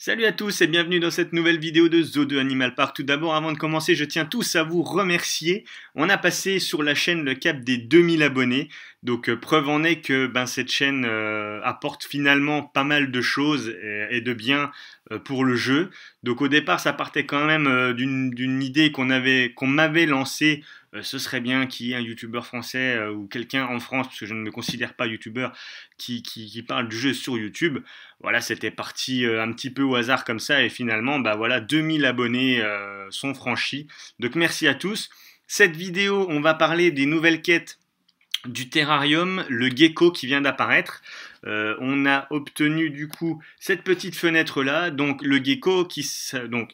Salut à tous et bienvenue dans cette nouvelle vidéo de Zoo 2 Animal Park. Tout d'abord, avant de commencer, je tiens tous à vous remercier. On a passé sur la chaîne le cap des 2000 abonnés. Donc euh, preuve en est que ben, cette chaîne euh, apporte finalement pas mal de choses euh, et, de bien pour le jeu. Donc au départ, ça partait quand même d'une idée qu'on avait, qu'on m'avait lancée euh, ce serait bien qu'il y ait un youtubeur français euh, ou quelqu'un en France, parce que je ne me considère pas youtubeur, qui, parle du jeu sur YouTube. Voilà, c'était parti euh, un petit peu au hasard comme ça, et finalement, bah voilà, 2000 abonnés sont franchis. Donc merci à tous. Cette vidéo, on va parler des nouvelles quêtes du terrarium, le gecko qui vient d'apparaître. on a obtenu du coup cette petite fenêtre là, donc le gecko qui donc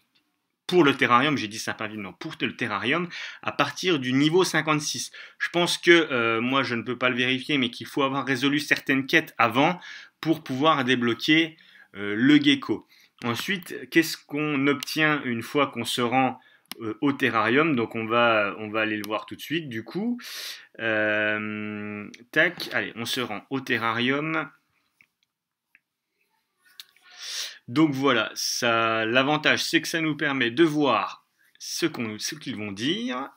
pour le terrarium, j'ai dit pas vite, non, pour le terrarium, à partir du niveau 56. Je pense que, euh, moi je ne peux pas le vérifier, mais qu'il faut avoir résolu certaines quêtes avant pour pouvoir débloquer euh, le gecko. Ensuite, qu'est-ce qu'on obtient une fois qu'on se rend euh, au terrarium Donc on va, on va aller le voir tout de suite, du coup. tac, allez, on se rend au terrarium. Donc voilà, ça, l'avantage c'est que ça nous permet de voir ce, ce qu'ils vont dire.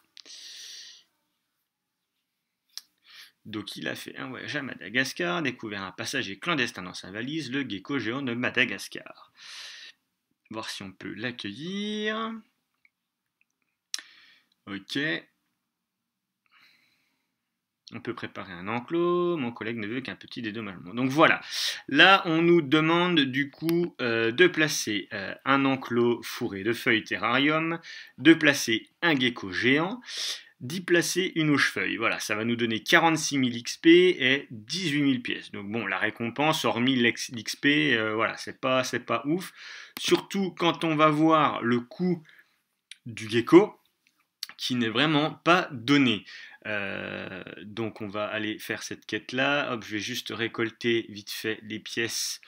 Donc il a fait un voyage à Madagascar, découvert un passager clandestin dans sa valise, le gecko géant de Madagascar. Voir si on peut l'accueillir. Ok, on peut préparer un enclos, mon collègue ne veut qu'un petit dédommagement. Donc voilà, là on nous demande du coup euh, de placer euh, un enclos fourré de feuilles terrarium, de placer un gecko géant, d'y placer une hoche-feuille. Voilà, ça va nous donner 46 000 XP et 18 000 pièces. Donc bon, la récompense, hormis l'XP, euh, voilà, c'est pas, pas ouf. Surtout quand on va voir le coût du gecko, qui n'est vraiment pas donné. Euh, donc on va aller faire cette quête là. Hop, je vais juste récolter vite fait les pièces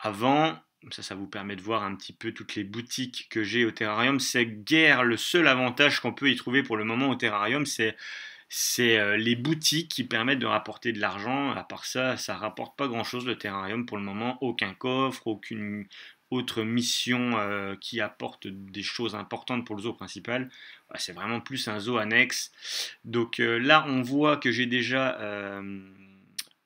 avant. ça, ça vous permet de voir un petit peu toutes les boutiques que j'ai au terrarium. C'est guère le seul avantage qu'on peut y trouver pour le moment au terrarium, c'est c'est euh, les boutiques qui permettent de rapporter de l'argent. À part ça, ça rapporte pas grand-chose le terrarium pour le moment. Aucun coffre, aucune, autre mission euh, qui apporte des choses importantes pour le zoo principal, bah, c'est vraiment plus un zoo annexe. Donc euh, là, on voit que j'ai déjà euh,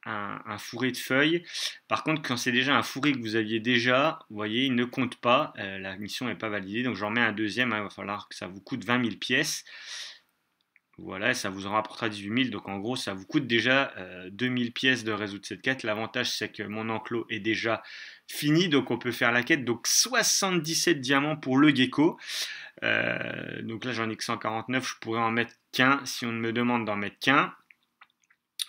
un, fourré de feuilles. Par contre, quand c'est déjà un fourré que vous aviez déjà, vous voyez, il ne compte pas, la mission n'est pas validée, donc j'en mets un deuxième, ah, il va falloir que ça vous coûte 20 000 pièces. Voilà, ça vous en rapportera 18 000. Donc en gros, ça vous coûte déjà 2000 euh, pièces de résoudre cette quête. L'avantage, c'est que mon enclos est déjà fini. Donc on peut faire la quête. Donc 77 diamants pour le gecko. Euh, donc là, j'en ai que 149. Je pourrais en mettre qu'un si on me demande d'en mettre qu'un.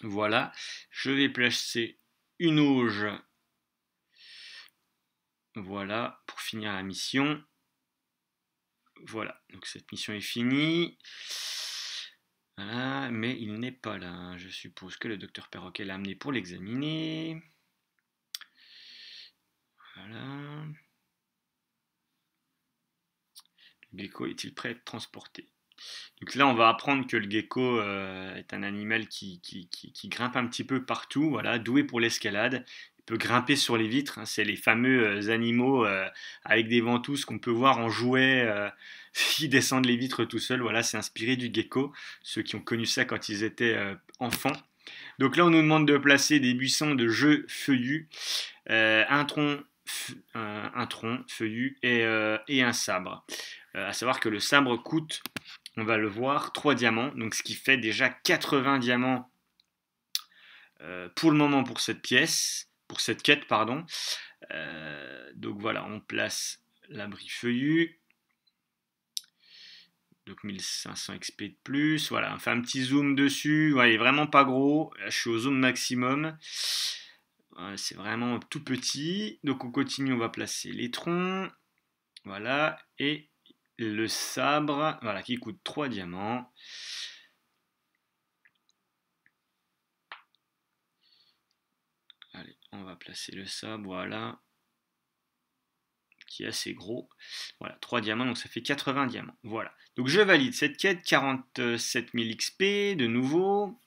Voilà. Je vais placer une auge. Voilà, pour finir la mission. Voilà, donc cette mission est finie. Voilà, ah, mais il n'est pas là. Hein. Je suppose que le docteur Perroquet l'a amené pour l'examiner. Voilà. Le gecko est-il prêt à être transporté donc là, on va apprendre que le gecko euh, est un animal qui, qui, grimpe un petit peu partout, voilà, doué pour l'escalade peut grimper sur les vitres. Hein, c'est les fameux euh, animaux euh, avec des ventouses qu'on peut voir en jouet euh, qui descendent les vitres tout seuls. Voilà, c'est inspiré du gecko, ceux qui ont connu ça quand ils étaient enfants. Donc là, on nous demande de placer des buissons de jeux feuillus, un tronc, un feuillu et, un sabre. à savoir que le sabre coûte, on va le voir, 3 diamants, donc ce qui fait déjà 80 diamants pour le moment pour cette pièce cette quête, pardon. Euh, donc voilà, on place l'abri feuillu. Donc 1500 XP de plus. Voilà, on fait un petit zoom dessus. il est vraiment pas gros. je suis au zoom maximum. C'est vraiment tout petit. Donc on continue, on va placer les troncs. Voilà, et le sabre, voilà, qui coûte trois diamants. on va placer le sable, voilà, qui est assez gros. Voilà, 3 diamants, donc ça fait 80 diamants. Voilà, donc je valide cette quête, 47 000 XP de nouveau.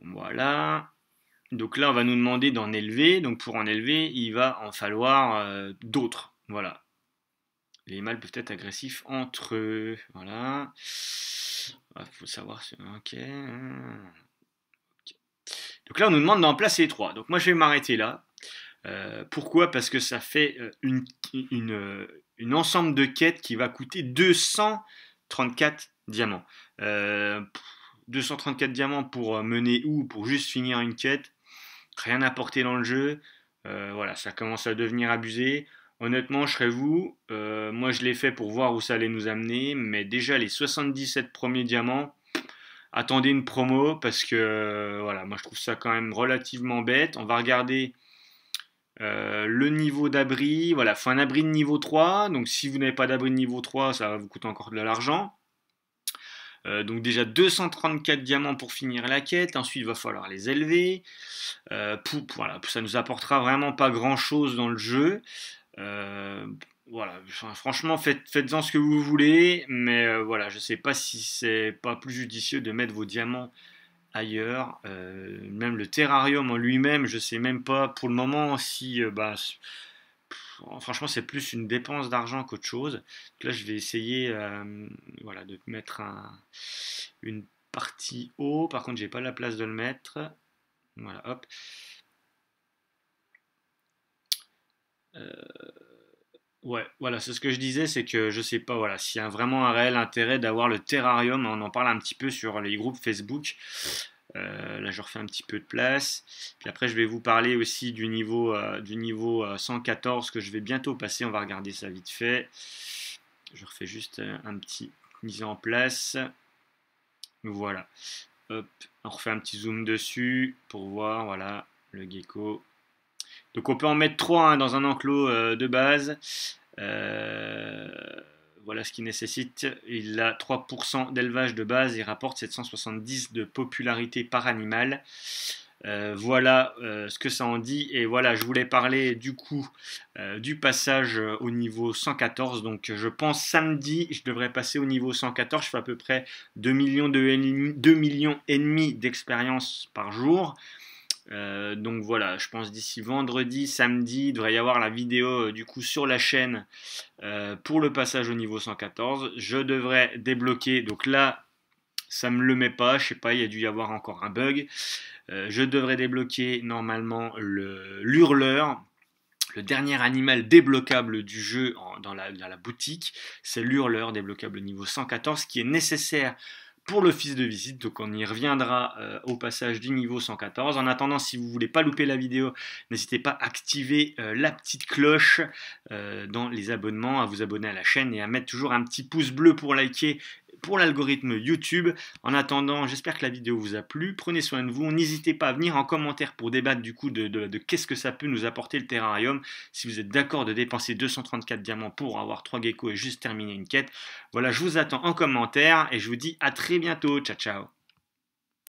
Voilà, donc là on va nous demander d'en élever, donc pour en élever, il va en falloir euh, d'autres. Voilà, les mâles peuvent être agressifs entre eux. Voilà. Il ah, faut savoir. Ok. Hein. Donc là, on nous demande d'en placer trois. Donc moi, je vais m'arrêter là. Euh, pourquoi Parce que ça fait euh, euh, une, ensemble de quêtes qui va coûter 234 diamants. 234 diamants pour mener où Pour juste finir une quête. Rien à porter dans le jeu. voilà, ça commence à devenir abusé. Honnêtement, je serais vous. moi, je l'ai fait pour voir où ça allait nous amener. Mais déjà, les 77 premiers diamants, attendez une promo parce que euh, voilà, moi je trouve ça quand même relativement bête. On va regarder euh, le niveau d'abri. Voilà, faut un abri de niveau 3. Donc si vous n'avez pas d'abri de niveau 3, ça va vous coûter encore de l'argent. Euh, donc déjà 234 diamants pour finir la quête, ensuite il va falloir les élever. Euh, ne voilà, ça nous apportera vraiment pas grand chose dans le jeu voilà, franchement, faites, en ce que vous voulez, mais euh, voilà, je ne sais pas si c'est pas plus judicieux de mettre vos diamants ailleurs. Euh, même le terrarium en lui-même, je ne sais même pas pour le moment si, euh, bah, franchement, c'est plus une dépense d'argent qu'autre chose. là, je vais essayer, voilà, de mettre une partie haut. Par contre, j'ai pas la place de le mettre. Voilà, hop. Ouais, voilà, c'est ce que je disais, c'est que je sais pas, voilà, s'il y a vraiment un réel intérêt d'avoir le terrarium, on en parle un petit peu sur les groupes Facebook. Euh, là, je refais un petit peu de place. Puis après, je vais vous parler aussi du niveau, euh, du niveau 114 euh, que je vais bientôt passer. On va regarder ça vite fait. Je refais juste un petit mise en place. Voilà. Hop, on refait un petit zoom dessus pour voir, voilà, le gecko. Donc on peut en mettre 3 hein, dans un enclos euh, de base. Euh, voilà ce qu'il nécessite. Il a 3% d'élevage de base, il rapporte 770 de popularité par animal. Euh, voilà ce que ça en dit. Et voilà, je voulais parler du coup du passage au niveau 114. Donc je pense samedi, je devrais passer au niveau 114. Je fais à peu près 2 millions, de, millions et demi d'expériences par jour. Euh, donc voilà, je pense d'ici vendredi, samedi, il devrait y avoir la vidéo euh, du coup sur la chaîne euh, pour le passage au niveau 114. Je devrais débloquer, donc là, ça me le met pas, je sais pas, il y a dû y avoir encore un bug. je devrais débloquer normalement l'hurleur. Le, le dernier animal débloquable du jeu dans, la, boutique, c'est l'hurleur débloquable au niveau 114 qui est nécessaire pour l'office de visite. Donc on y reviendra euh, au passage du niveau 114. En attendant, si vous voulez pas louper la vidéo, n'hésitez pas à activer euh, la petite cloche euh, dans les abonnements, à vous abonner à la chaîne et à mettre toujours un petit pouce bleu pour liker pour l'algorithme YouTube. En attendant, j'espère que la vidéo vous a plu. Prenez soin de vous. N'hésitez pas à venir en commentaire pour débattre du coup de, qu'est-ce que ça peut nous apporter le terrarium. Si vous êtes d'accord de dépenser 234 diamants pour avoir 3 geckos et juste terminer une quête. Voilà, je vous attends en commentaire et je vous dis à très bientôt. Ciao, ciao.